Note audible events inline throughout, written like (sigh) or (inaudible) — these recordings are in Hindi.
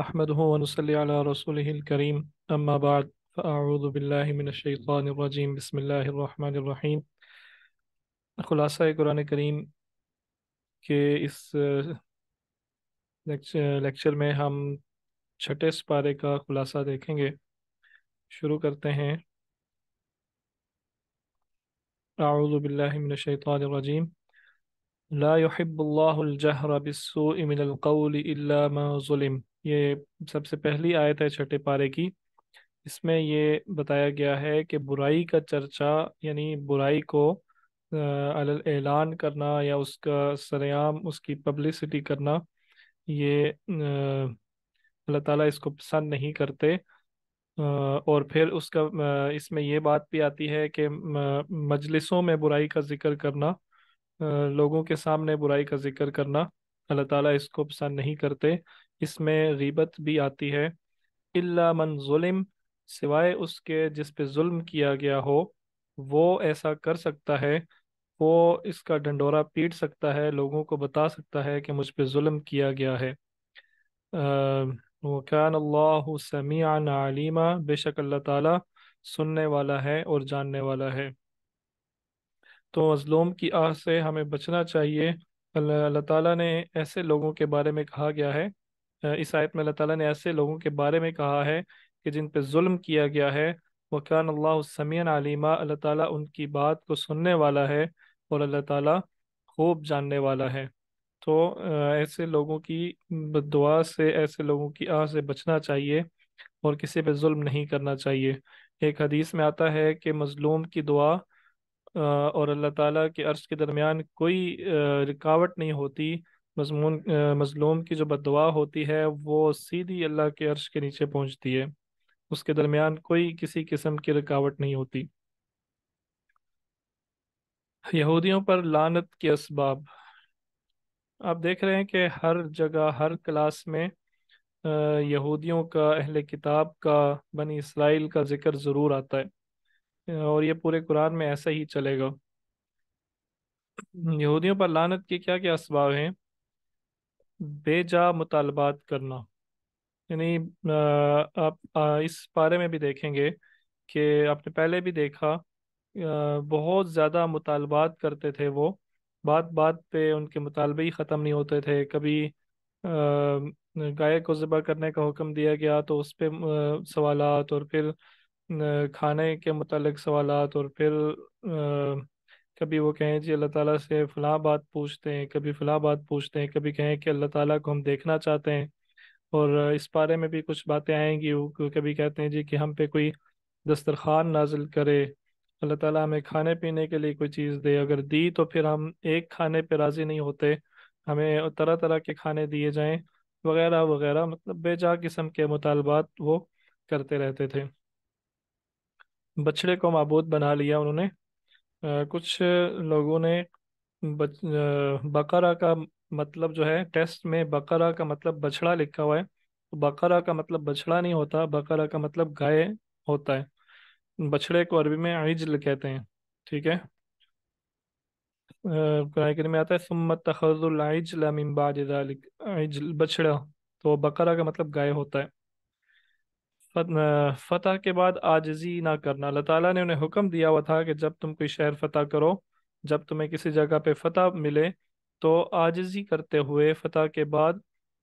नहमदह वनसली रसोलकरीम अम्माबाद फ़ाऊदबिल्लिमिनशैतरजीम बसमीम ख़ुलासा कुरान करीम के इस लेक्चर में हम छठे पारे का ख़ुलासा देखेंगे शुरू करते हैं आउज़बिल्लिमिनशैतरजीम ला यहिब्बुल्लाहुल जहर बिस्सूइ मिनल क़ौलि इल्ला मा ज़ुलिम ये सबसे पहली आयत है छठे पारे की इसमें ये बताया गया है कि बुराई का चर्चा यानी बुराई को ऐलान करना या उसका सरेआम उसकी पब्लिसिटी करना ये अल्लाह ताला इसको पसंद नहीं करते और फिर उसका इसमें ये बात भी आती है कि मजलिसों में बुराई का जिक्र करना लोगों के सामने बुराई का जिक्र करना अल्लाह ताला इसको पसंद नहीं करते इसमें गीबत भी आती है इल्ला मन जुल्म सिवाय उसके जिस पे जुल्म किया गया हो वो ऐसा कर सकता है वो इसका डंडोरा पीट सकता है लोगों को बता सकता है कि मुझ पर जुल्म किया गया है वकान अल्लाह समीआन आलिमा बेशक अल्लाह ताला सुनने वाला है और जानने वाला है तो मज़लूम की आह से हमें बचना चाहिए अल्लाह ताला ने ऐसे लोगों के बारे में कहा गया है इस आयत में अल्लाह ताला ने ऐसे लोगों के बारे में कहा है कि जिन पर जुल्म किया गया है वह अल्लाह समीन आलिमा अल्लाह ताला उनकी बात को सुनने वाला है और अल्लाह ताला खूब जानने वाला है तो ऐसे लोगों की दुआ से ऐसे लोगों की आह से बचना चाहिए और किसी पे जुल्म नहीं करना चाहिए एक हदीस में आता है कि मज़लूम की दुआ और अल्लाह ताला के अर्श के दरमियान कोई रिकावट नहीं होती मजमून मजलूम की जो बदवा होती है वो सीधी अल्लाह के अर्श के नीचे पहुंचती है उसके दरमियान कोई किसी किस्म की रुकावट नहीं होती यहूदियों पर लानत के इसबाब आप देख रहे हैं कि हर जगह हर क्लास में यहूदियों का अहल किताब का बनी इसराइल का ज़िक्र ज़रूर आता है और ये पूरे कुरान में ऐसा ही चलेगा यहूदियों पर लानत के क्या क्या इसबाब हैं बेजा मुतालबात करना यानी आप इस बारे में भी देखेंगे कि आपने पहले भी देखा बहुत ज़्यादा मुतालबात करते थे वो बात बात पे उनके मुतालबे ही ख़त्म नहीं होते थे कभी गाय को ज़बह करने का हुक्म दिया गया तो उस पर सवाल और फिर खाने के मतलब सवाल और फिर कभी वो कहें जी अल्लाह ताला से फलाह बात पूछते हैं कभी फलाह बात पूछते हैं कभी कहें कि अल्लाह ताला को हम देखना चाहते हैं और इस बारे में भी कुछ बातें आएंगी कभी कहते हैं जी कि हम पे कोई दस्तरखान नाजिल करे अल्लाह ताला हमें खाने पीने के लिए कोई चीज़ दे अगर दी तो फिर हम एक खाने पर राज़ी नहीं होते हमें तरह तरह के खाने दिए जाएँ वगैरह वगैरह मतलब बेजा किस्म के मुतालबात वो करते रहते थे बछड़े को मबूद बना लिया उन्होंने कुछ लोगों ने बकरा का मतलब जो है टेस्ट में बकरा का मतलब बछड़ा लिखा हुआ है तो बकरा का मतलब बछड़ा नहीं होता बकरा का मतलब गाय होता है बछड़े को अरबी में अजल कहते हैं ठीक है कुरान में आता है सुम्मत तखजुल अइजल मिन बाद ज़ालिक अइजल बछड़ा तो बकरा का मतलब गाय होता है फतह के बाद आजजी ना करना अल्लाह ताला ने उन्हें हुक्म दिया हुआ था कि जब तुम कोई शहर फतह करो जब तुम्हें किसी जगह पे फतह मिले तो आजजी करते हुए फतह के बाद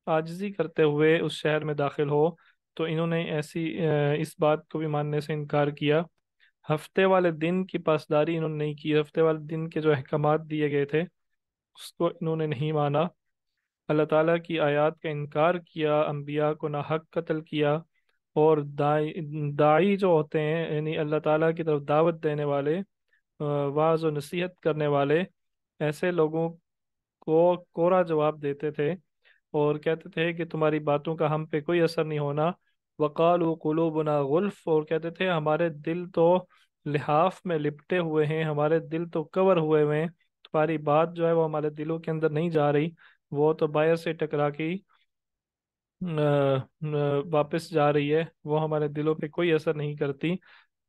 आजजी करते हुए उस शहर में दाखिल हो तो इन्होंने ऐसी इस बात को भी मानने से इनकार किया हफ्ते वाले दिन की पासदारी इन्होंने नहीं की हफ्ते वाले दिन के जो अहकाम दिए गए थे उसको इन्होंने नहीं माना अल्लाह ताला की आयत का इनकार किया अम्बिया को ना हक कत्ल किया और दाई दाई जो होते हैं यानी अल्लाह ताला की तरफ दावत देने वाले वाज और नसीहत करने वाले ऐसे लोगों को कोरा जवाब देते थे और कहते थे कि तुम्हारी बातों का हम पे कोई असर नहीं होना वक़ाल बना गुल्फ और कहते थे हमारे दिल तो लिहाफ में लिपटे हुए हैं हमारे दिल तो कवर हुए हुए हैं तुम्हारी बात जो है वो हमारे दिलों के अंदर नहीं जा रही वो तो बाहर से टकरा की वापस जा रही है वो हमारे दिलों पे कोई असर नहीं करती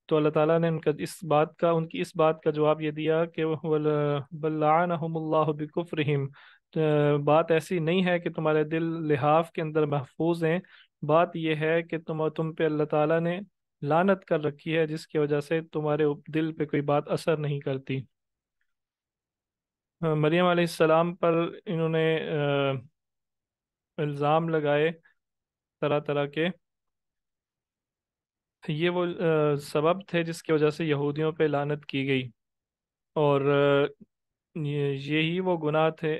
तो अल्लाह ताला ने उनका इस बात का उनकी इस बात का जवाब ये दिया कि बल्लाकुफ़्रहिम तो, बात ऐसी नहीं है कि तुम्हारे दिल लिहाफ के अंदर महफूज हैं बात यह है कि तुम तुम पे अल्लाह ताला ने लानत कर रखी है जिसकी वजह से तुम्हारे दिल पे कोई बात असर नहीं करती मरियम सलाम पर इन्होंने इल्ज़ाम लगाए तरह तरह के ये वो सबब थे जिसकी वजह से यहूदियों पे लानत की गई और यही वो गुनाह थे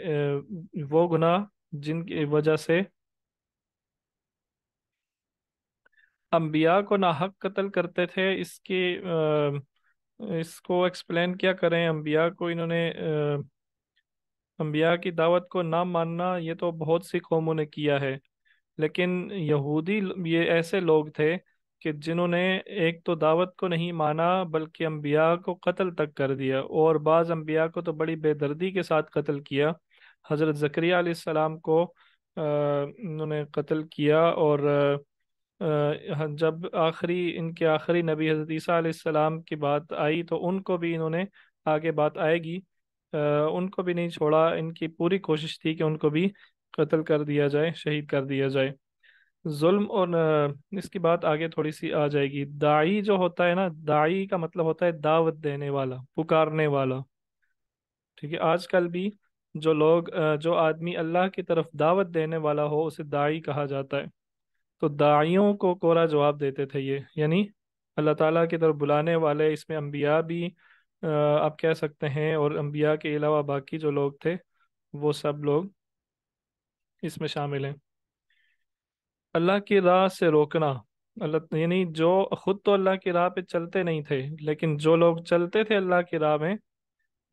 वो गुनाह जिनकी वजह से अम्बिया को नाहक कत्ल करते थे इसकी इसको एक्सप्लेन क्या करें अम्बिया को इन्होंने आ, अम्बिया की दावत को ना मानना ये तो बहुत सी कौमों ने किया है लेकिन यहूदी ये ऐसे लोग थे कि जिन्होंने एक तो दावत को नहीं माना बल्कि अम्बिया को कत्ल तक कर दिया और बाज़ अम्बिया को तो बड़ी बेदर्दी के साथ कत्ल किया हज़रत ज़करिया को उन्होंने कत्ल किया और जब आखिरी इनके आखिरी नबी हज़रत ईसा सलाम की बात आई तो उनको भी इन्होंने आगे बात आएगी उनको भी नहीं छोड़ा इनकी पूरी कोशिश थी कि उनको भी कत्ल कर दिया जाए शहीद कर दिया जाए जुल्म और इसकी बात आगे थोड़ी सी आ जाएगी दाई जो होता है ना दाई का मतलब होता है दावत देने वाला पुकारने वाला ठीक है आजकल भी जो लोग जो आदमी अल्लाह की तरफ दावत देने वाला हो उसे दाई कहा जाता है तो दाइयों को कोरा जवाब देते थे ये यानी अल्लाह ताला की तरफ बुलाने वाले इसमें अम्बिया भी आप कह सकते हैं और अम्बिया के अलावा बाकी जो लोग थे वो सब लोग इसमें शामिल हैं अल्लाह की राह से रोकना अल्लाह यानी जो खुद तो अल्लाह की राह पे चलते नहीं थे लेकिन जो लोग चलते थे अल्लाह की राह में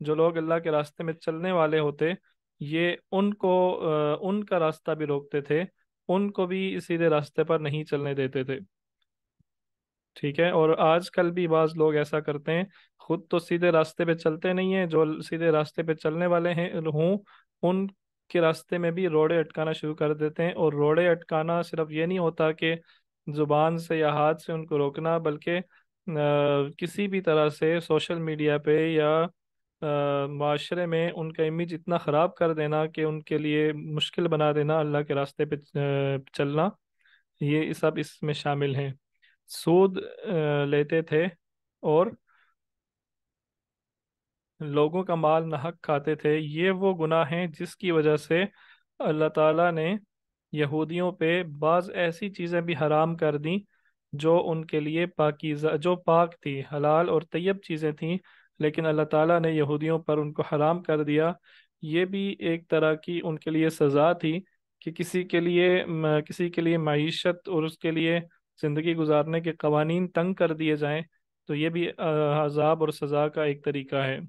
जो लोग अल्लाह के रास्ते में चलने वाले होते ये उनको उनका रास्ता भी रोकते थे उनको भी सीधे रास्ते पर नहीं चलने देते थे ठीक है और आजकल भी बाज़ लोग ऐसा करते हैं खुद तो सीधे रास्ते पे चलते नहीं है जो सीधे रास्ते पे चलने वाले हैं हूँ उन के रास्ते में भी रोड़े अटकाना शुरू कर देते हैं और रोड़े अटकाना सिर्फ ये नहीं होता कि जुबान से या हाथ से उनको रोकना बल्कि किसी भी तरह से सोशल मीडिया पे या माशरे में उनका इमेज इतना ख़राब कर देना कि उनके लिए मुश्किल बना देना अल्लाह के रास्ते पे चलना ये सब इसमें शामिल हैं सूद लेते थे और लोगों का माल नाहक खाते थे ये वो गुनाह हैं जिसकी वजह से अल्लाह ताला ने यहूदियों पे बाज़ ऐसी चीज़ें भी हराम कर दी जो उनके लिए पाकिज़ा जो पाक थी हलाल और तयब चीज़ें थीं लेकिन अल्लाह ताला ने यहूदियों पर उनको हराम कर दिया ये भी एक तरह की उनके लिए सज़ा थी कि किसी के लिए किसी के लिए मीशत और उसके लिए ज़िंदगी गुजारने के कवानीन तंग कर दिए जाएं तो ये भी अजाब और सज़ा का एक तरीका है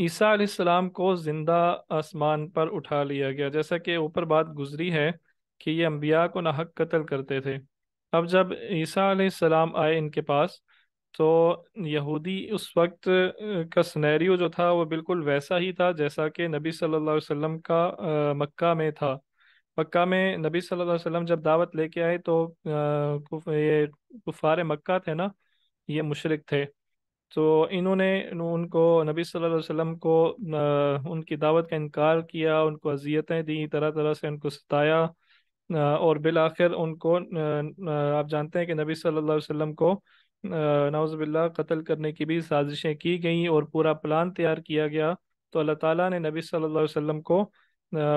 ईसा सलाम को जिंदा आसमान पर उठा लिया गया जैसा कि ऊपर बात गुजरी है कि ये अम्बिया को नाहक कत्ल करते थे अब जब ईसा सलाम आए इनके पास तो यहूदी उस वक्त का स्नैरियो जो था वो बिल्कुल वैसा ही था जैसा कि नबी सल्लल्लाहु अलैहि वसल्लम का मक् मक्का में था मक्का में नबी सल्लल्लाहु अलैहि वसल्लम जब दावत लेके आए तो ये कुफार मक्का थे ना ये मुशरक थे तो इन्होंने उनको नबी सल्लल्लाहु अलैहि वसल्लम को उनकी दावत का इनकार किया उनको अजियतें दी तरह तरह से उनको सताया और बिल आखिर उनको आप जानते हैं कि नबी सल्लल्लाहु अलैहि वसल्लम को नौजबिल्ला कत्ल करने की भी साजिशें की गई और पूरा प्लान तैयार किया गया तो अल्लाह ताला ने नबी सल्लल्लाहु अलैहि वसल्लम को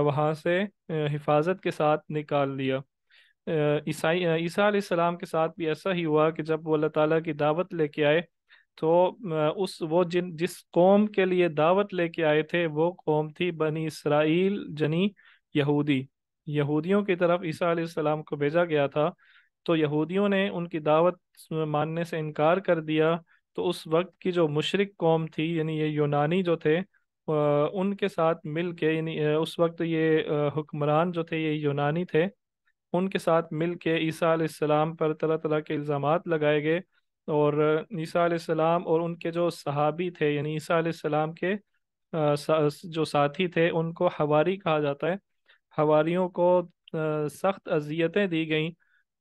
वहाँ से हिफाजत के साथ निकाल लिया ईसाई ईसा के साथ भी ऐसा ही हुआ कि जब वो अल्लाह ताला की दावत लेके आए तो उस वो जिन जिस कौम के लिए दावत लेके आए थे वो कौम थी बनी इसराइल जनी यहूदी यहूदियों की तरफ ईसा सलाम को भेजा गया था तो यहूदियों ने उनकी दावत मानने से इनकार कर दिया तो उस वक्त की जो मुशरक कौम थी यानी ये यूनानी जो थे उनके साथ मिल के यानी उस वक्त ये हुक्मरान जो थे ये यूनानी थे उनके साथ मिल के ईसा सलाम पर तरह तरह के इल्ज़ाम लगाए गए और ईसा और उनके जो सहाबी थे यानी ईसा के जो साथी थे उनको हवारी कहा जाता है हवारीयों को सख्त अजियतें दी गई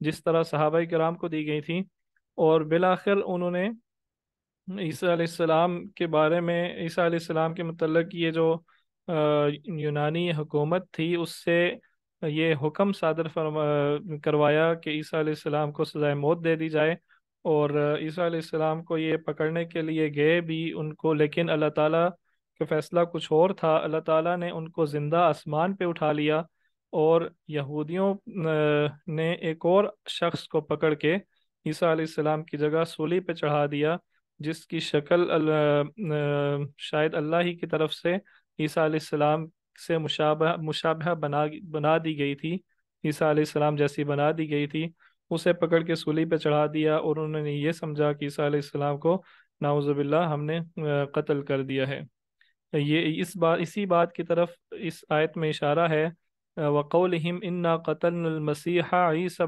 जिस तरह सहाबा कराम को दी गई थी और बिलाखिर उन्होंने ईसा के बारे में ईसा के मतलब ये जो यूनानी हुकूमत थी उससे ये हुक्म सादर फरमा करवाया कि ईसा को सजाए मौत दे दी जाए और ईसा को ये पकड़ने के लिए गए भी उनको लेकिन अल्लाह ताला का फैसला कुछ और था अल्लाह ताला ने उनको ज़िंदा आसमान पे उठा लिया और यहूदियों ने एक और शख्स को पकड़ के ईसा की जगह सूली पे चढ़ा दिया जिसकी शक्ल अल, शायद अल्लाह ही की तरफ से ईसा से मुशाबा मुशाबा बना बना दी गई थी ईसा सलाम जैसी बना दी गई थी उसे पकड़ के सूली पे चढ़ा दिया और उन्होंने ये समझा कि ईसा इस्लाम को नाउज़बिल्ला हमने कत्ल कर दिया है ये इस बात इसी बात की तरफ इस आयत में इशारा है वक़ौलहिम इन्ना कतलमसीहा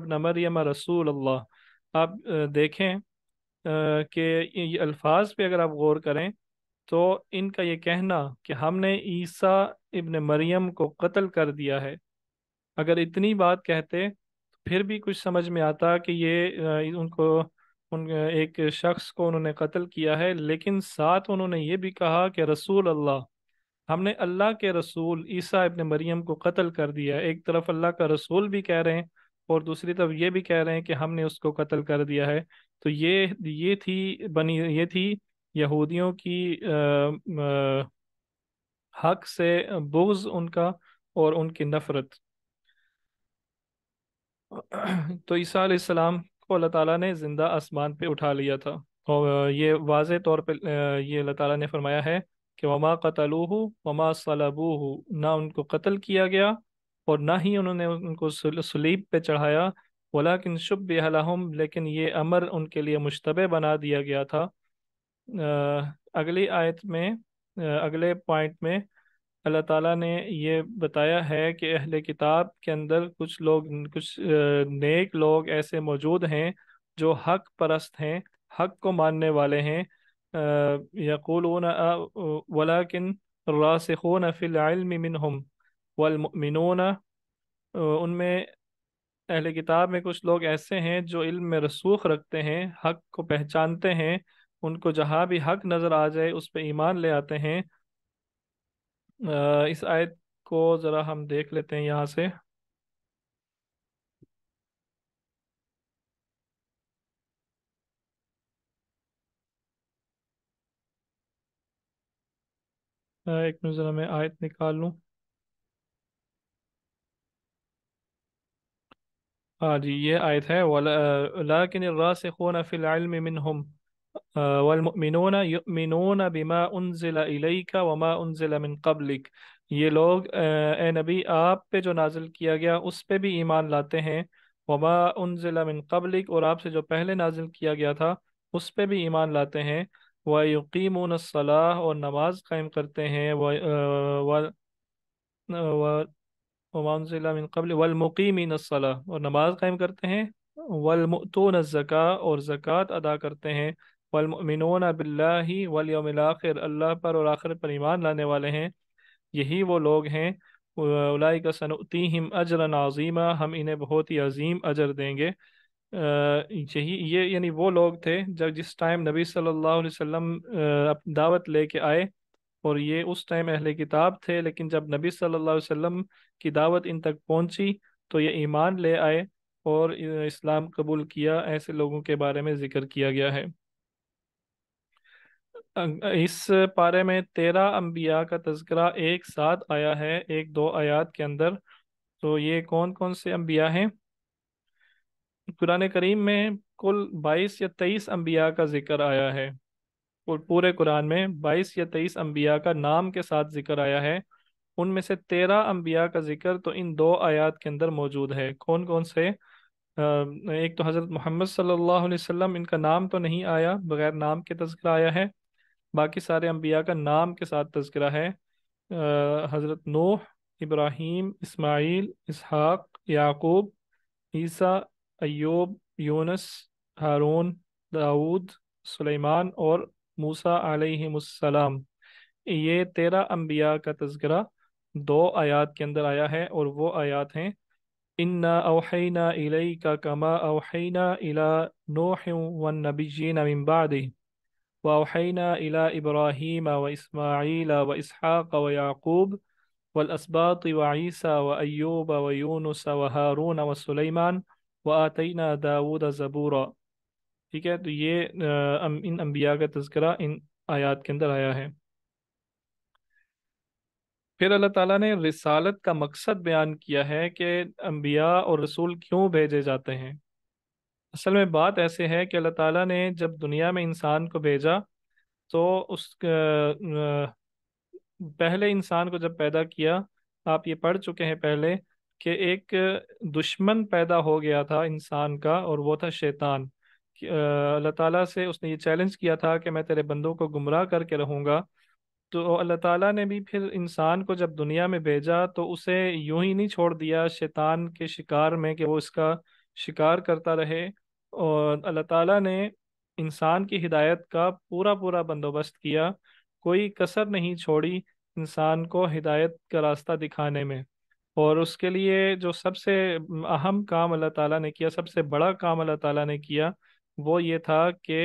न मरियम रसूल अल्लाह आप देखें कि ये अल्फाज पे अगर आप गौर करें तो इनका ये कहना कि हमने ईसा इब्न मरियम को कत्ल कर दिया है अगर इतनी बात कहते फिर भी कुछ समझ में आता कि ये उनको उन एक शख्स को उन्होंने कत्ल किया है लेकिन साथ उन्होंने ये भी कहा कि रसूल अल्लाह हमने अल्लाह के रसूल ईसा इबन मरियम को कत्ल कर दिया एक तरफ अल्लाह का रसूल भी कह रहे हैं और दूसरी तरफ ये भी कह रहे हैं कि हमने उसको कत्ल कर दिया है तो ये ये थी बनी ये थी यहूदियों की आ, आ, हक से बोझ उनका और उनकी नफरत तो ईसा आसमाम को अल्लाह ताला ने ज़िंदा आसमान पे उठा लिया था और ये वाज तौर पे ये अल्लाह ताला ने फरमाया है कि वमा कतलूह वमा हो ना उनको कत्ल किया गया और ना ही उन्होंने उनको सलीब पे चढ़ाया वाला किन शुभ बेहम लेकिन ये अमर उनके लिए मुशतबे बना दिया गया था अगली आयत में अगले पॉइंट में अल्लाह ताला ने ये बताया है कि अहले किताब के अंदर कुछ लोग कुछ नेक लोग ऐसे मौजूद हैं जो हक परस्त हैं हक को मानने वाले हैं यकूल वलाकिन रासिखून फ़िलमिनहम वलमिनून उनमें अहले किताब में कुछ लोग ऐसे हैं जो इल्म में रसूख रखते हैं हक को पहचानते हैं उनको जहाँ भी हक नज़र आ जाए उस पर ईमान ले आते हैं इस आयत को ज़रा हम देख लेते हैं यहाँ से एक मिनट ज़रा मैं आयत निकाल लूँ हाँ जी ये आयत है वाला लाकिन रासिखून फिल इल्म मिनहुम والمؤمنون يؤمنون بما انزل اليك वमा انزل मिन قبلك ये लोग ए नबी आप पे जो नाजिल किया गया उस पे भी ईमान लाते हैं वमा ज़िला मिन कबलिक और आपसे जो पहले नाजिल किया गया था उस पे भी ईमान लाते हैं व यकीम सलाह और नमाज कायम करते हैं व वमानजिल कबल वलमुकीमिन सलाह और नमाज कायम करते हैं वलमतून ज़क़़ा और ज़क़़त अदा करते हैं वलमिन बिल्लाही आखिर अल्लाह पर और आखिर पर ईमान लाने वाले हैं यही वो लोग हैं उलाई का सनती हम अजर नाज़ीम हम इन्हें बहुत ही अजीम अजर देंगे यही ये यानी वो लोग थे जब जिस टाइम नबी सल्लल्लाहु अलैहि वसल्लम दावत लेके आए और ये उस टाइम अहल किताब थे लेकिन जब नबी सल्लल्लाहु अलैहि की दावत इन तक पहुँची तो ये ईमान ले आए और इस्लाम कबूल किया ऐसे लोगों के बारे में जिक्र किया गया है इस पारे में तेरह अम्बिया का तस्करा एक साथ आया है एक दो आयात के अंदर तो ये कौन कौन से अम्बिया हैं कुरान करीम में कुल बाईस या तेईस अम्बिया का जिक्र आया है और पूरे कुरान में बाईस या तेईस अम्बिया का नाम के साथ जिक्र आया है उनमें से तेरह अम्बिया का जिक्र तो इन दो आयात के अंदर मौजूद है कौन कौन से एक तो हज़रत मोहम्मद सल्लल्लाहु अलैहि वसल्लम इनका नाम तो नहीं आया बगैर नाम के तस्करा आया है बाकी सारे अम्बिया का नाम के साथ तस्करा है हज़रत नोह इब्राहीम इसमाइल इसहाक याकूब ईसा अयूब यूनस हारून दाऊद सुलेमान और मूसा आलम ये तेरह अम्बिया का तस्करा दो आयात के अंदर आया है और वो आयात हैं इन्ना अवहैना इलई का कमा अवहैना इला नोह वन जी अम्बादी वाहना इला इब्राहिम व इसमाईल व इसहाक व याकूब والأسباط وعيسى وأيوب ويونس وهارون وسليمان وآتينا दाऊद زبورا ठीक है तो ये इन अम्बिया का तस्करा इन आयात के अंदर आया है फिर अल्लाह ताला ने रिसालत का मकसद बयान किया है कि अम्बिया और रसूल क्यों भेजे जाते हैं असल में बात ऐसे है कि अल्लाह ताला ने जब दुनिया में इंसान को भेजा तो उस पहले इंसान को जब पैदा किया आप ये पढ़ चुके हैं पहले कि एक दुश्मन पैदा हो गया था इंसान का और वो था शैतान अल्लाह ताला से उसने ये चैलेंज किया था कि मैं तेरे बंदों को गुमराह करके रहूँगा तो अल्लाह ताला ने भी फिर इंसान को जब दुनिया में भेजा तो उसे यूं ही नहीं छोड़ दिया शैतान के शिकार में कि वो इसका शिकार करता रहे और अल्लाह ताला ने इंसान की हिदायत का पूरा पूरा बंदोबस्त किया कोई कसर नहीं छोड़ी इंसान को हिदायत का रास्ता दिखाने में और उसके लिए जो सबसे अहम काम अल्लाह ताला ने किया सबसे बड़ा काम अल्लाह ताला ने किया वो ये था कि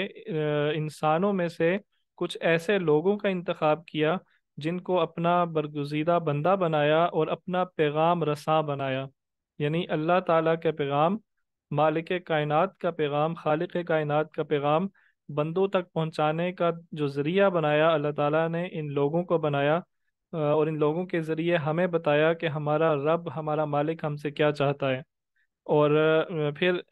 इंसानों में से कुछ ऐसे लोगों का इंतखब किया जिनको अपना बरगुजीदा बंदा बनाया और अपना पैगाम रसा बनाया यानी अल्लाह ताला के पैगाम मालिक कायनात का पैगाम खालिक कायनात का पैगाम बंदों तक पहुंचाने का जो ज़रिया बनाया अल्लाह ताला ने इन लोगों को बनाया और इन लोगों के ज़रिए हमें बताया कि हमारा रब हमारा मालिक हमसे क्या चाहता है और फिर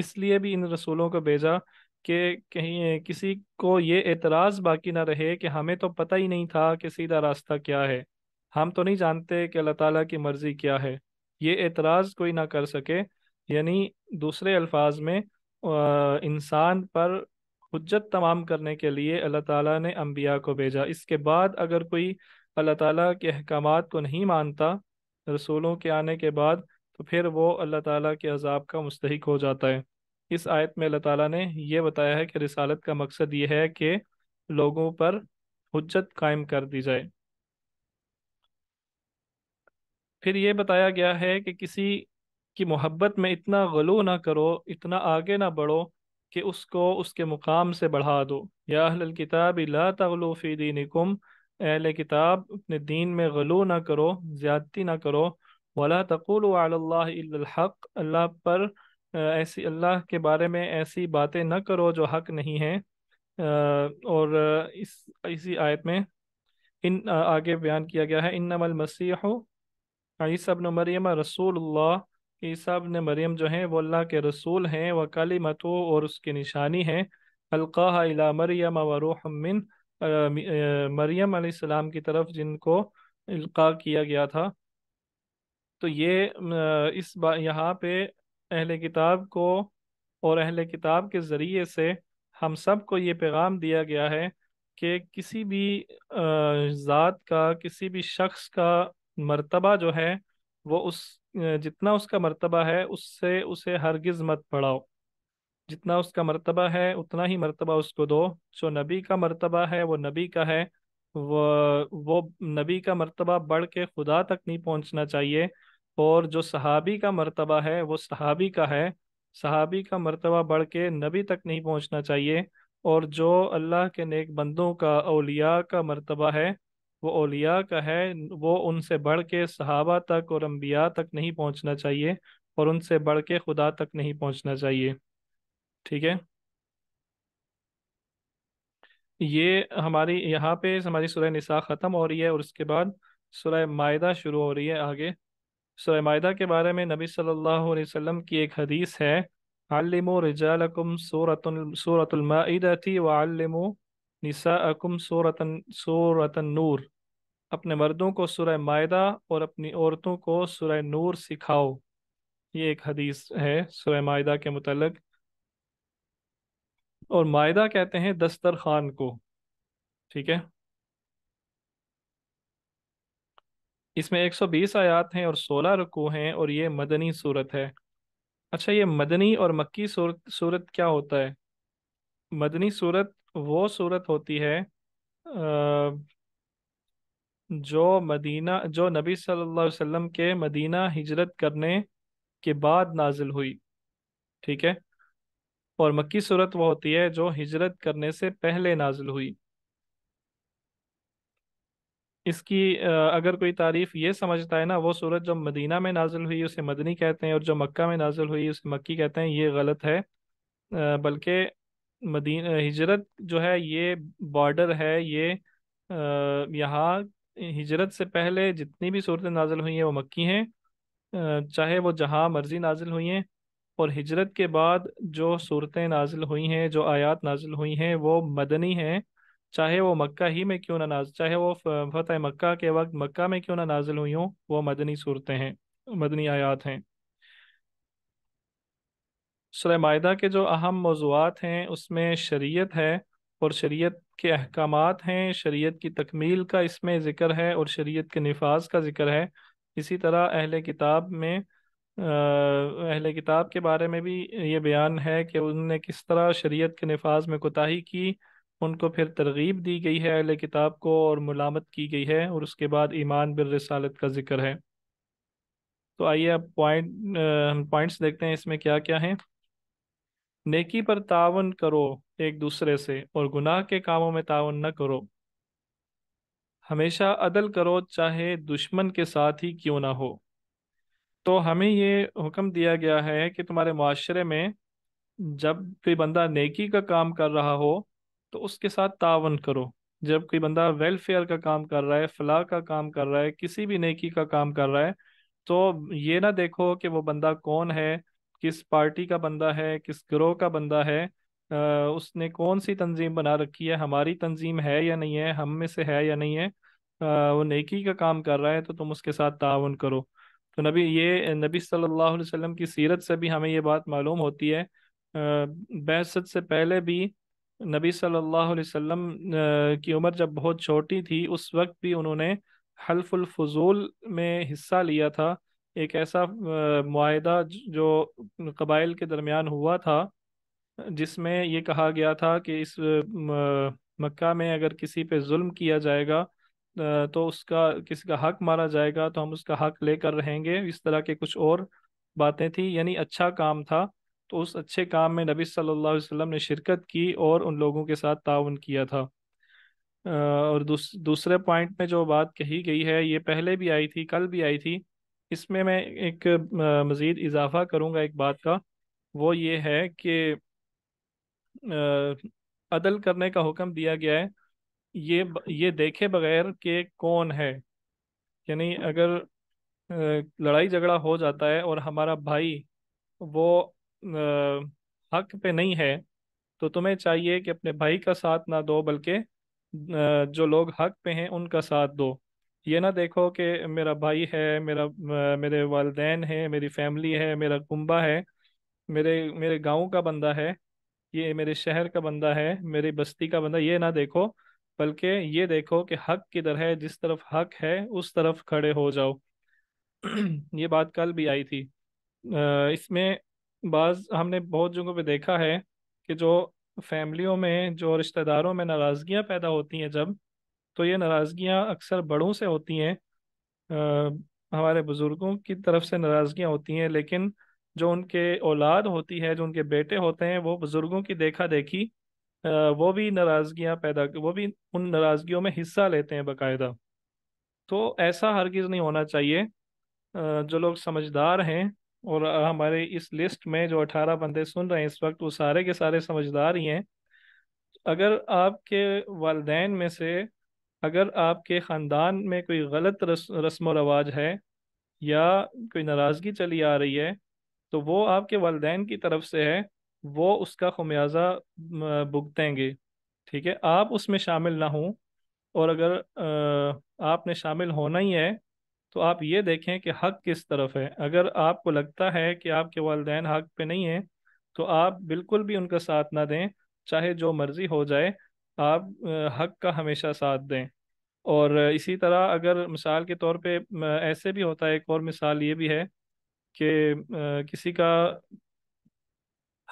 इसलिए भी इन रसूलों को भेजा कि कहीं किसी को ये एतराज़ बाकी ना रहे कि हमें तो पता ही नहीं था कि सीधा रास्ता क्या है हम तो नहीं जानते कि अल्लाह ताला की मर्ज़ी क्या है ये एतराज़ कोई ना कर सके यानी दूसरे अल्फाज में इंसान पर हजत तमाम करने के लिए अल्लाह ताला ने अम्बिया को भेजा इसके बाद अगर कोई अल्लाह ताला के अहकाम को नहीं मानता रसूलों के आने के बाद तो फिर वो अल्लाह ताला के अजाब का मुस्तक हो जाता है इस आयत में अल्लाह ताला ने यह बताया है कि रिसालत का मकसद ये है कि लोगों पर हजत कायम कर दी जाए फिर ये बताया गया है कि किसी कि मोहब्बत में इतना गलो ना करो इतना आगे ना बढ़ो कि उसको उसके मुकाम से बढ़ा दो या अहल किताब ला तगलो फ़ी दीनिकुम अहल किताब अपने दीन में गलो ना करो ज़्यादती ना करो वला तकुल हक़ अल्लाह पर ऐसी अल्लाह के बारे में ऐसी बातें ना करो जो हक नहीं है और इस इसी आयत में इन आगे बयान किया गया है इन नमल मसीह ईसा मरियम रसूल ईसा ने मरियम जो हैं वो अल्लाह के रसूल हैं व मतो और उसकी निशानी हैं अलका इला मरियम वरूहमिन मरियम आसमाम की तरफ जिनको इल्का किया गया था तो ये इस बा यहाँ पे अहले किताब को और अहल किताब के ज़रिए से हम सब को ये पैगाम दिया गया है कि किसी भी ज़ात का किसी भी शख्स का मर्तबा जो है वो उस जितना उसका मर्तबा है उससे उसे हरगिज मत पढ़ाओ जितना उसका मर्तबा है उतना ही मर्तबा उसको दो जो नबी का मर्तबा है वो नबी का है वो वो नबी का मर्तबा बढ़ के खुदा तक नहीं पहुंचना चाहिए और जो सहाबी का मर्तबा है वो सहाबी का है सहाबी का मर्तबा बढ़ के नबी तक नहीं पहुंचना चाहिए और जो अल्लाह के नेक बंदों का अलिया का मर्तबा है वो ओलिया का है वो उनसे बढ़ के सहाबा तक और अम्बिया तक नहीं पहुंचना चाहिए और उनसे बढ़ के खुदा तक नहीं पहुंचना चाहिए ठीक है ये हमारी यहाँ पे हमारी सुरह निसा ख़त्म हो रही है और उसके बाद सुरह मायदा शुरू हो रही है आगे सुरह मायदा के बारे में नबी सल्लल्लाहु अलैहि वसल्लम की एक हदीस है अलमो रजालकुम सूरतुल सूरतुलमाइदा थी व अलमो सूरतन सूरतन नूर अपने मर्दों को सुरह मायदा और अपनी औरतों को सुरह नूर सिखाओ ये एक हदीस है सुरह मायदा के मतलब और मायदा कहते हैं दस्तर खान को ठीक है इसमें 120 आयात हैं और 16 रुकू हैं और ये मदनी सूरत है अच्छा ये मदनी और मक्की सूरत सूरत क्या होता है मदनी सूरत वो सूरत होती है आ, जो मदीना जो नबी सल्लल्लाहु अलैहि वसल्लम के मदीना हिजरत करने के बाद नाजिल हुई ठीक है और मक्की सूरत वह होती है जो हिजरत करने से पहले नाजिल हुई इसकी अगर कोई तारीफ़ ये समझता है ना वो सूरत जो मदीना में नाजिल हुई उसे मदनी कहते हैं और जो मक्का में नाजिल हुई उसे मक्की कहते हैं ये गलत है बल्कि मदीना हिजरत जो है ये बॉर्डर है ये यहाँ हिजरत से पहले जितनी भी सूरतें नाजिल हुई हैं वो मक्की हैं चाहे वो जहाँ मर्जी नाजिल हुई हैं और हिजरत के बाद जो सूरतें नाजिल हुई हैं जो आयात नाजिल हुई हैं वो मदनी हैं चाहे वो मक्का ही में क्यों ना नाज चाहे वो फ़तेह मक्का के वक्त मक्का में क्यों ना नाजिल हुई हों वो मदनी सूरतें हैं मदनी आयात हैं सुरह के जो अहम मौजूद हैं उसमें शरीयत है और शरीयत के अहकाम हैं शरीयत की तकमील का इसमें ज़िक्र है और शरीयत के नफाज का ज़िक्र है इसी तरह अहल किताब में अहल किताब के बारे में भी ये बयान है कि उनने किस तरह शरीयत के नफाज में कोताही की उनको फिर तरगीब दी गई है अहल किताब को और मलामत की गई है और उसके बाद ईमान बिल रसालत का जिक्र है तो आइए अब पॉइंट पॉइंट्स देखते हैं इसमें क्या क्या हैं नेकी पर तावन करो एक दूसरे से और गुनाह के कामों में तावन न करो हमेशा अदल करो चाहे दुश्मन के साथ ही क्यों ना हो तो हमें ये हुक्म दिया गया है कि तुम्हारे माशरे में जब कोई बंदा नेकी का काम कर रहा हो तो उसके साथ तावन करो जब कोई बंदा वेलफेयर का काम कर रहा है फलाह का काम कर रहा है किसी भी नेकी का काम कर रहा है तो ये ना देखो कि वो बंदा कौन है किस पार्टी का बंदा है किस ग्रोह का बंदा है आ, उसने कौन सी तंजीम बना रखी है हमारी तंजीम है या नहीं है हम में से है या नहीं है आ, वो नेकी का काम कर रहा है तो तुम उसके साथ ताउन करो तो नबी ये नबी सल्लल्लाहु अलैहि वसल्लम की सीरत से भी हमें ये बात मालूम होती है बहसत से पहले भी नबी सल्लल्लाहु अलैहि वसल्लम की उम्र जब बहुत छोटी थी उस वक्त भी उन्होंने हल्फुल फजूल में हिस्सा लिया था एक ऐसा मुआदा जो कबाइल के दरमियान हुआ था जिसमें ये कहा गया था कि इस मक्का में अगर किसी पे जुल्म किया जाएगा तो उसका किसी का हक मारा जाएगा तो हम उसका हक लेकर रहेंगे इस तरह के कुछ और बातें थी यानी अच्छा काम था तो उस अच्छे काम में नबी सल्लल्लाहु अलैहि वसल्लम ने शिरकत की और उन लोगों के साथ ताउन किया था और दूस, दूसरे पॉइंट में जो बात कही गई है ये पहले भी आई थी कल भी आई थी इसमें मैं एक मज़ीद इजाफा करूँगा एक बात का वो ये है कि अदल करने का हुक्म दिया गया है ये ये देखे बगैर कि कौन है यानी अगर लड़ाई झगड़ा हो जाता है और हमारा भाई वो हक पे नहीं है तो तुम्हें चाहिए कि अपने भाई का साथ ना दो बल्कि जो लोग हक पे हैं उनका साथ दो ये ना देखो कि मेरा भाई है मेरा मेरे वालदेन है मेरी फैमिली है मेरा कुंबा है मेरे मेरे गांव का बंदा है ये मेरे शहर का बंदा है मेरी बस्ती का बंदा ये ना देखो बल्कि ये देखो कि हक किधर है जिस तरफ हक है उस तरफ खड़े हो जाओ (clears throat) ये बात कल भी आई थी इसमें बाज हमने बहुत जगहों पे देखा है कि जो फैमिलियों में जो रिश्तेदारों में नाराज़गियां पैदा होती हैं जब तो ये नाराज़गियाँ अक्सर बड़ों से होती हैं हमारे बुज़ुर्गों की तरफ से नाराज़गियाँ होती हैं लेकिन जो उनके औलाद होती है जो उनके बेटे होते हैं वो बुज़ुर्गों की देखा देखी वो भी नाराज़गियाँ पैदा वो भी उन नाराज़गियों में हिस्सा लेते हैं बाकायदा तो ऐसा हरगिज़ नहीं होना चाहिए जो लोग समझदार हैं और हमारे इस लिस्ट में जो अठारह बंदे सुन रहे हैं इस वक्त वो सारे के सारे समझदार ही हैं अगर आपके वालदेन में से अगर आपके ख़ानदान में कोई गलत रस, रस्म व रवाज है या कोई नाराज़गी चली आ रही है तो वो आपके वालदेन की तरफ से है वो उसका खमियाजा भुगतेंगे ठीक है आप उसमें शामिल ना हों और अगर आपने शामिल होना ही है तो आप ये देखें कि हक किस तरफ है अगर आपको लगता है कि आपके वालदेन हक पे नहीं हैं तो आप बिल्कुल भी उनका साथ ना दें चाहे जो मर्ज़ी हो जाए आप हक का हमेशा साथ दें और इसी तरह अगर मिसाल के तौर पे ऐसे भी होता है एक और मिसाल ये भी है कि किसी का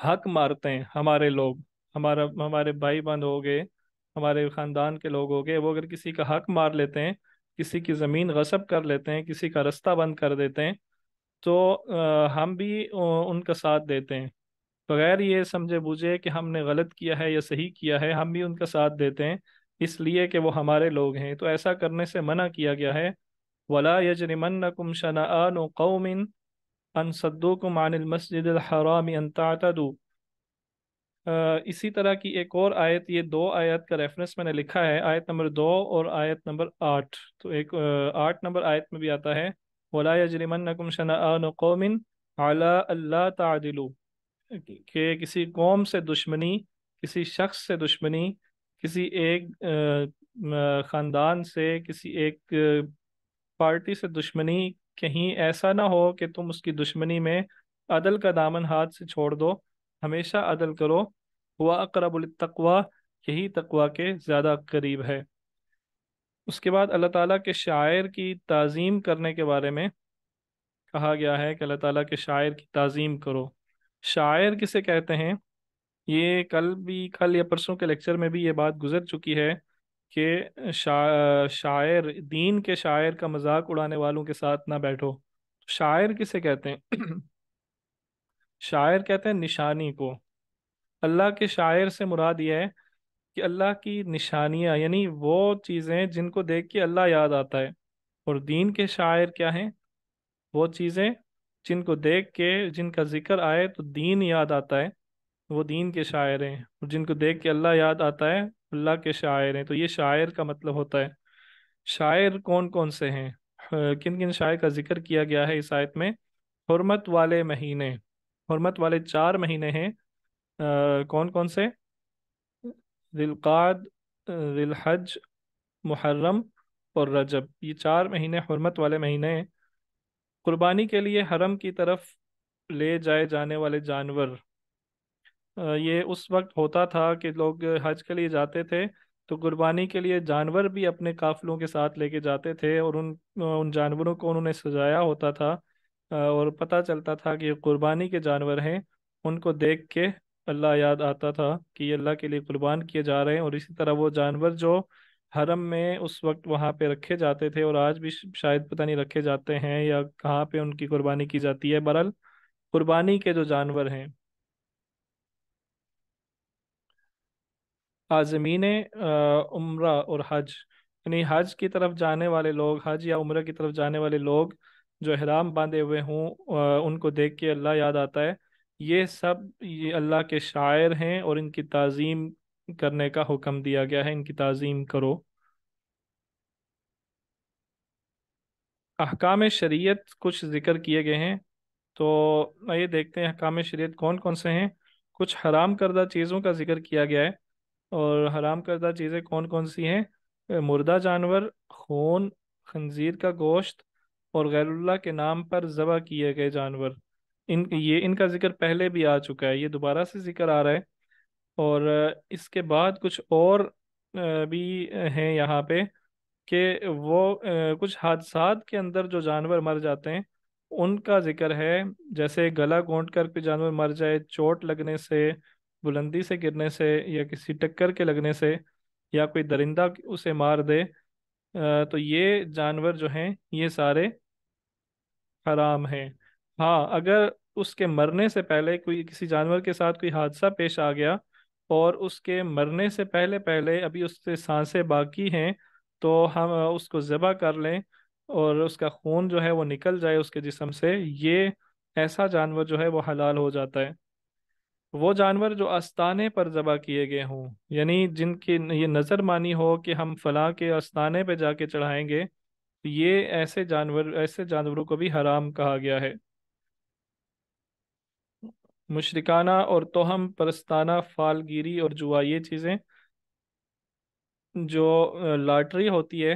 हक मारते हैं हमारे लोग हमारा हमारे भाई बंद हो गए हमारे ख़ानदान के लोग हो गए वो अगर किसी का हक मार लेते हैं किसी की ज़मीन गसब कर लेते हैं किसी का रास्ता बंद कर देते हैं तो हम भी उनका साथ देते हैं बगैर ये समझे बूझे कि हमने गलत किया है या सही किया है हम भी उनका साथ देते हैं इसलिए कि वो हमारे लोग हैं तो ऐसा करने से मना किया गया है वला यजरमन कुम शना कौमिन अनसद्दुकुम अनिल मस्जिद हराम इसी तरह की एक और आयत ये दो आयत का रेफरेंस मैंने लिखा है आयत नंबर दो और आयत नंबर आठ तो एक आठ नंबर आयत में भी आता है वला यजरमन कुम शनान कौमिन अला अल्लाह तादिलू कि किसी कौम से दुश्मनी किसी शख्स से दुश्मनी किसी एक ख़ानदान से किसी एक पार्टी से दुश्मनी कहीं ऐसा ना हो कि तुम उसकी दुश्मनी में अदल का दामन हाथ से छोड़ दो हमेशा अदल करो हुआ तकवा यही तकवा के ज़्यादा करीब है उसके बाद अल्लाह ताला के शायर की ताज़ीम करने के बारे में कहा गया है कि अल्लाह ताला के शायर की ताज़ीम करो शायर किसे कहते हैं ये कल भी कल या परसों के लेक्चर में भी ये बात गुजर चुकी है कि शा, शायर दीन के शायर का मजाक उड़ाने वालों के साथ ना बैठो शायर किसे कहते हैं (clears throat) शायर कहते हैं निशानी को अल्लाह के शायर से मुराद यह है कि अल्लाह की निशानियाँ यानी वो चीज़ें जिनको देख के अल्लाह याद आता है और दीन के शायर क्या हैं वो चीज़ें जिनको देख के जिनका जिक्र आए तो दीन याद आता है वो दीन के शायर हैं और जिनको देख के अल्लाह याद आता है अल्लाह के शायर हैं तो ये शायर का मतलब होता है शायर कौन कौन से हैं किन किन शायर का जिक्र किया गया है इस आयत में हरमत वाले महीने हरमत वाले चार महीने हैं कौन कौन से दिलकाद दिलहज मुहर्रम और रजब ये चार महीने हरमत वाले महीने हैं कुर्बानी के लिए हरम की तरफ ले जाए जाने वाले जानवर ये उस वक्त होता था कि लोग हज के लिए जाते थे तो कुर्बानी के लिए जानवर भी अपने काफलों के साथ लेके जाते थे और उन उन जानवरों को उन्होंने सजाया होता था और पता चलता था कि ये कुर्बानी के जानवर हैं उनको देख के अल्लाह याद आता था कि ये अल्लाह के लिए कुर्बान किए जा रहे हैं और इसी तरह वो जानवर जो हरम में उस वक्त वहाँ पे रखे जाते थे और आज भी शायद पता नहीं रखे जाते हैं या कहाँ पे उनकी कुर्बानी की जाती है बरल कुर्बानी के जो जानवर हैं आजमीन उम्र और हज यानी हज की तरफ जाने वाले लोग हज या उम्र की तरफ जाने वाले लोग जो हराम बांधे हुए हों उनको देख के अल्लाह याद आता है ये सब ये अल्लाह के शायर हैं और इनकी तज़ीम करने का हुक्म दिया गया है इनकी तज़ीम करो अहकाम शरीयत कुछ जिक्र किए गए हैं तो ये देखते हैं अहकाम शरीयत कौन कौन से हैं कुछ हराम करदा चीज़ों का जिक्र किया गया है और हराम करदा चीज़ें कौन कौन सी हैं मुर्दा जानवर खून खंजीर का गोश्त और गैरुल्ला के नाम पर ज़बह किए गए जानवर इन ये इनका जिक्र पहले भी आ चुका है ये दोबारा से जिक्र आ रहा है और इसके बाद कुछ और भी हैं यहाँ पे कि वो कुछ हादसा के अंदर जो जानवर मर जाते हैं उनका जिक्र है जैसे गला घोंट कर कोई जानवर मर जाए चोट लगने से बुलंदी से गिरने से या किसी टक्कर के लगने से या कोई दरिंदा उसे मार दे तो ये जानवर जो हैं ये सारे हराम हैं हाँ अगर उसके मरने से पहले कोई किसी जानवर के साथ कोई हादसा पेश आ गया और उसके मरने से पहले पहले अभी उससे सांसें बाकी हैं तो हम उसको ज़बह कर लें और उसका खून जो है वो निकल जाए उसके जिसम से ये ऐसा जानवर जो है वो हलाल हो जाता है वो जानवर जो आस्ताने पर ज़बह किए गए हों यानी जिनकी ये नज़र मानी हो कि हम फलाँ के आस्ताने पे जाके चढ़ाएंगे ये ऐसे जानवर ऐसे जानवरों को भी हराम कहा गया है मुशरकाना और तोहम परस्ताना फालगिरी और जुआ ये चीज़ें जो लाटरी होती है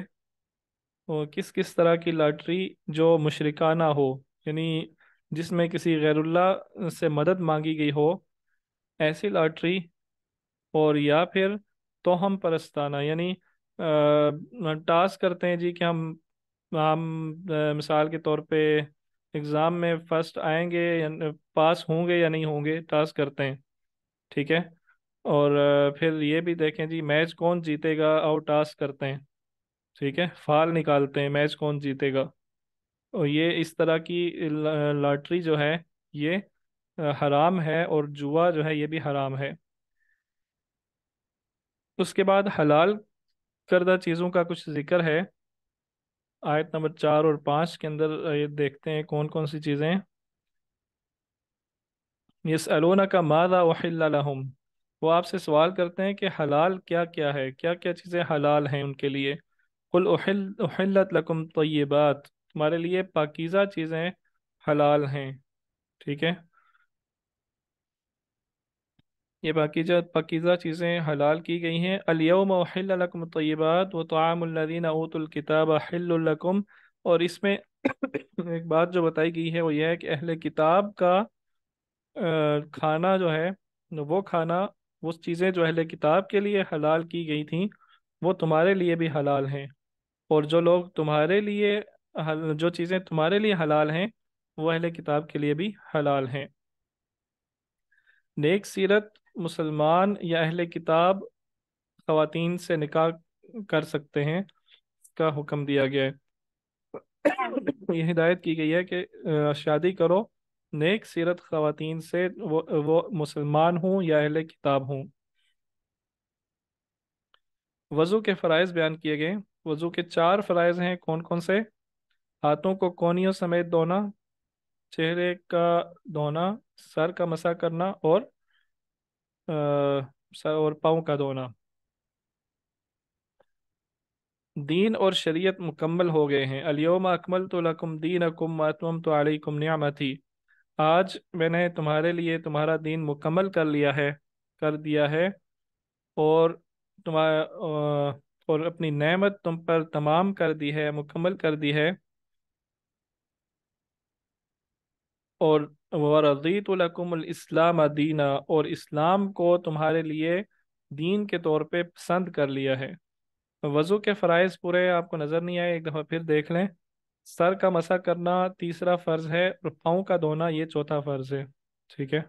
वो किस किस तरह की लाटरी जो मुशरकाना हो यानी जिसमें किसी गैरुल्ला से मदद मांगी गई हो ऐसी लाटरी और या फिर तोहम परस्ताना यानी टास्क करते हैं जी कि हम हम मिसाल के तौर पे एग्ज़ाम में फर्स्ट आएंगे या पास होंगे या नहीं होंगे टास्क करते हैं ठीक है और फिर ये भी देखें जी मैच कौन जीतेगा और टास्क करते हैं ठीक है फाल निकालते हैं मैच कौन जीतेगा और ये इस तरह की लॉटरी जो है ये हराम है और जुआ जो है ये भी हराम है उसके बाद हलाल करदा चीज़ों का कुछ जिक्र है आयत नंबर चार और पाँच के अंदर ये देखते हैं कौन कौन सी चीज़ें यस अलोना का मादा वहम वो आपसे सवाल करते हैं कि हलाल क्या क्या है क्या क्या चीज़ें हलाल हैं उनके लिए कुल तो लकुम बात तुम्हारे लिए पाकिज़ा चीज़ें हलाल हैं ठीक है ये बाकी जो पकीज़ा चीज़ें हलाल की गई हैं अलयमकम तयबात व तोामदीन अतुल्किताब अहिलकुम और इसमें (coughs) एक बात जो बताई गई है वो यह है कि अहल किताब का खाना जो है वो खाना उस चीज़ें जो अहल किताब के लिए हलाल की गई थी वो तुम्हारे लिए भी हलाल हैं और जो लोग तुम्हारे लिए जो चीज़ें तुम्हारे लिए हलाल हैं वो अहल किताब के लिए भी हलाल हैं नेक सीरत मुसलमान या अहल किताब खातन से निकाह कर सकते हैं का हुक्म दिया गया है यह हिदायत की गई है कि शादी करो नेक सीरत खातन से वो वो मुसलमान हों या अहल किताब हों वज़ू के फ़रज़ बयान किए गए वज़ू के चार फ़रज़ हैं कौन कौन से हाथों को कोनियों समेत धोना चेहरे का धोना सर का मसा करना और सर और पाँव का धोना दीन और शरीयत मुकम्मल हो गए हैं अलियोम अकमल तो लकुम दीन अकुम मातम तो अलकुम न्यामती आज मैंने तुम्हारे लिए तुम्हारा दीन मुकम्मल कर लिया है कर दिया है और तुम्हारा और अपनी नेमत तुम पर तमाम कर दी है मुकम्मल कर दी है और वरजीत दीना और इस्लाम को तुम्हारे लिए दीन के तौर पे पसंद कर लिया है वज़ू के फ़रज़ पूरे आपको नज़र नहीं आए एक दफ़ा फिर देख लें सर का मसा करना तीसरा फ़र्ज़ है और पाँव का धोना ये चौथा फ़र्ज़ है ठीक है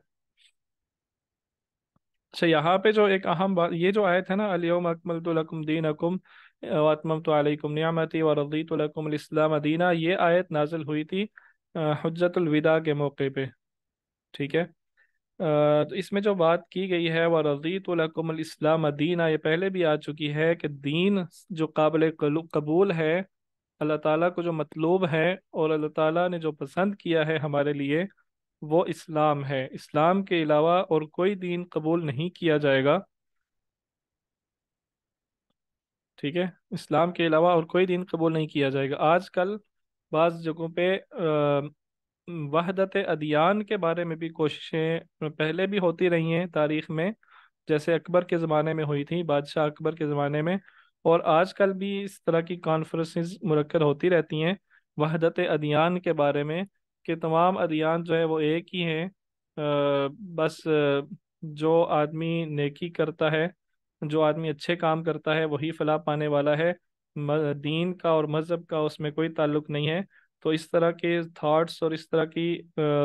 अच्छा यहाँ पे जो एक अहम बात ये जो आयत है ना अलीम अकमल तो दीन अकुम वातमम तो अलैकुम नियामती व रदीतुलकुम इस्लाम दीना ये आयत नाजिल हुई थी हजतलविदा के मौके पे ठीक है आ, तो इसमें जो बात की गई है वह रजीतलकमलाम दीना ये पहले भी आ चुकी है कि दीन जो काबिल कबूल है अल्लाह ताला को जो मतलूब है और अल्लाह ताला ने जो पसंद किया है हमारे लिए वो इस्लाम है इस्लाम के अलावा और कोई दीन कबूल नहीं किया जाएगा ठीक है इस्लाम के अलावा और कोई दीन कबूल नहीं किया जाएगा आजकल बाज़ जगहों पे वहदत अदियान के बारे में भी कोशिशें पहले भी होती रही हैं तारीख में जैसे अकबर के ज़माने में हुई थी बादशाह अकबर के ज़माने में और आजकल भी इस तरह की कॉन्फ्रेंसेस मुरकर होती रहती हैं वहदत अदियान के बारे में कि तमाम अदियान जो है वो एक ही हैं बस जो आदमी नेकी करता है जो आदमी अच्छे काम करता है वही फलाह पाने वाला है दीन का और मज़हब का उसमें कोई ताल्लुक नहीं है तो इस तरह के थाट्स और इस तरह की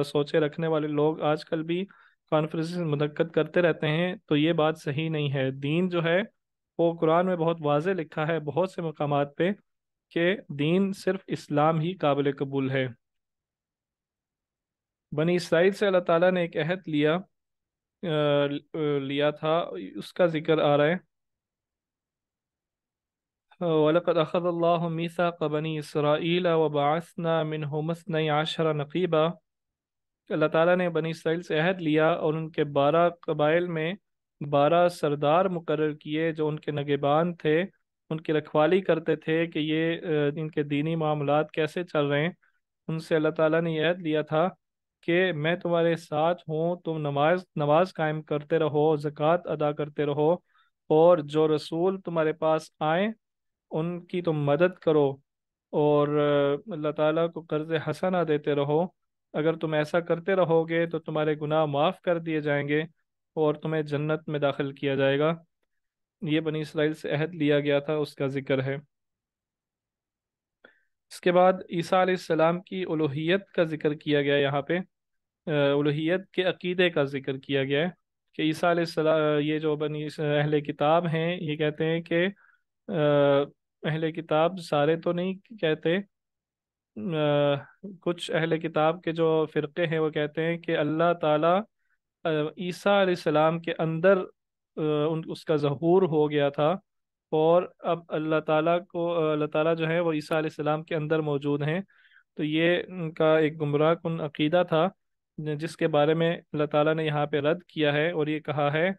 सोचे रखने वाले लोग आजकल भी कॉन्फ्रेंस मुनक़द करते रहते हैं तो ये बात सही नहीं है दीन जो है वो कुरान में बहुत वाज लिखा है बहुत से मकाम पे कि दीन सिर्फ इस्लाम ही काबिल कबूल है बनी इसराइल से अल्लाह ताला ने एक अहद लिया आ, लिया था उसका जिक्र आ रहा है ولقد أخذ الله ميثاق بني इसराइल वबासना मिनहुम हसन आशरा नकीबा अल्लाह ताला ने बनी इसराइल से अहद लिया और उनके बारह कबाइल में बारह सरदार मुकर किए जो उनके नगेबान थे उनकी रखवाली करते थे कि ये इनके दीनी मामला कैसे चल रहे हैं उनसे अल्लाह ताला ने यह लिया था कि मैं तुम्हारे साथ हूँ तुम नमाज नमाज कायम करते रहो ज़क़़त अदा करते रहो और जो रसूल तुम्हारे पास आए उनकी तुम मदद करो और अल्लाह ताला को कर्ज़ हसना देते रहो अगर तुम ऐसा करते रहोगे तो तुम्हारे गुनाह माफ़ कर दिए जाएंगे और तुम्हें जन्नत में दाखिल किया जाएगा ये बनी इसराइल से अहद लिया गया था उसका ज़िक्र है इसके बाद ईसा आसमाम की उलूहियत का ज़िक्र किया गया है यहाँ पे उलूहियत के अकीदे का ज़िक्र किया गया है कि ईसा ये जो बनी अहल किताब हैं ये कहते हैं कि अहले किताब सारे तो नहीं कहते आ, कुछ अहले किताब के जो फ़िरके हैं वो कहते हैं कि अल्लाह ताला ईसा सलाम के अंदर उन उसका जहूर हो गया था और अब अल्लाह ताला को अल्लाह ताला जो है वो ईसा सलाम के अंदर मौजूद हैं तो ये उनका एक गुमराह अकीदा था जिसके बारे में अल्लाह ताला ने यहाँ पे रद्द किया है और ये कहा है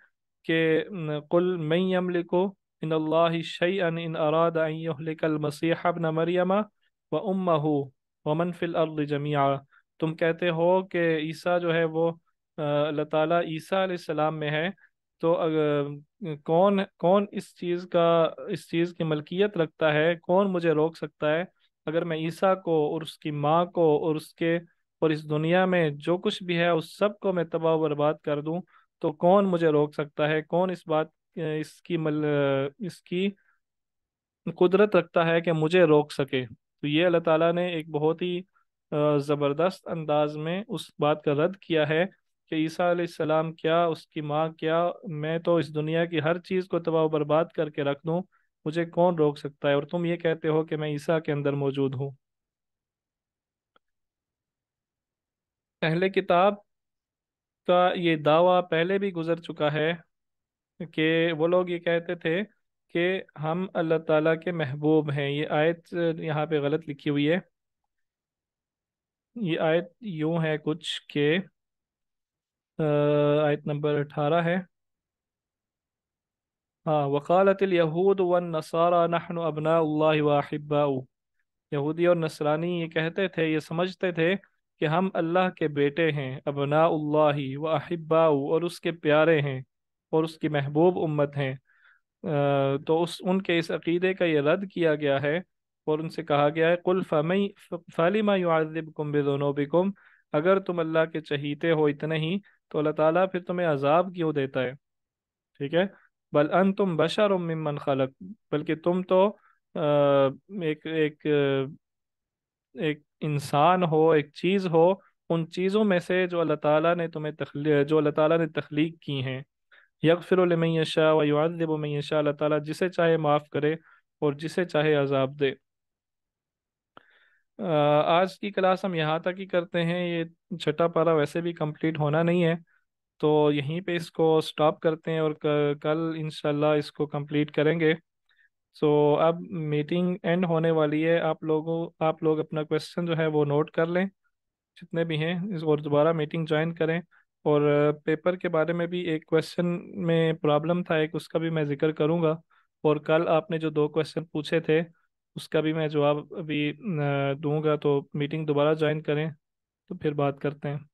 कि कुल मई यमलिको इन अल्लाह शैअन इन अराद अन युहलिकल मसीह इब्न मरियम व उम्महु व मन फिल अर्द तुम कहते हो कि ईसा जो है वो अल्लाह ताला ईसा सलाम में है तो कौन कौन इस चीज़ का इस चीज़ की मलकियत रखता है कौन मुझे रोक सकता है अगर मैं ईसा को और उसकी माँ को और उसके और इस दुनिया में जो कुछ भी है उस सब को मैं तबाह बर्बाद कर दूं तो कौन मुझे रोक सकता है कौन इस बात इसकी मल इसकी कुदरत रखता है कि मुझे रोक सके तो ये अल्लाह ताला ने एक बहुत ही ज़बरदस्त अंदाज में उस बात का रद्द किया है कि ईसा सलाम क्या उसकी माँ क्या मैं तो इस दुनिया की हर चीज़ को तबाह बर्बाद करके रख दूँ मुझे कौन रोक सकता है और तुम ये कहते हो कि मैं ईसा के अंदर मौजूद हूँ पहले किताब का ये दावा पहले भी गुजर चुका है कि वो लोग ये कहते थे कि हम अल्लाह ताला के महबूब हैं ये आयत यहाँ पे गलत लिखी हुई है ये आयत यूँ है कुछ के आयत नंबर अठारह है हाँ यहूद वन नसारा नहन अबना वाहिबाऊ यहूदी और नसरानी ये कहते थे ये समझते थे कि हम अल्लाह के बेटे हैं अबना वाहिबा और उसके प्यारे हैं और उसकी महबूब उम्मत हैं तो उस उनके इस अकीदे का ये रद्द किया गया है और उनसे कहा गया है कुल फ़मई फ़ालिमा युआब कुम बेदोनोबिकुम अगर तुम अल्लाह के चहीते हो इतने ही तो अल्लाह ताला फिर तुम्हें अजाब क्यों देता है ठीक है बल अन तुम बशर उमन खलक बल्कि तुम तो एक एक एक इंसान हो एक चीज़ हो उन चीज़ों में से जो अल्लाह ताला ने तुम्हें तखली जो अल्लाह ताला ने तख्लीक की हैं यकफिर लिमन अल्लाह जिसे चाहे माफ़ करे और जिसे चाहे अजाब दे आज की क्लास हम यहाँ तक ही करते हैं ये छठा पारा वैसे भी कंप्लीट होना नहीं है तो यहीं पे इसको स्टॉप करते हैं और कल इंशाल्लाह इसको कंप्लीट करेंगे सो अब मीटिंग एंड होने वाली है आप लोगों आप लोग अपना क्वेश्चन जो है वो नोट कर लें जितने भी हैं और दोबारा मीटिंग ज्वाइन करें और पेपर के बारे में भी एक क्वेश्चन में प्रॉब्लम था एक उसका भी मैं जिक्र करूँगा और कल आपने जो दो क्वेश्चन पूछे थे उसका भी मैं जवाब अभी दूंगा तो मीटिंग दोबारा ज्वाइन करें तो फिर बात करते हैं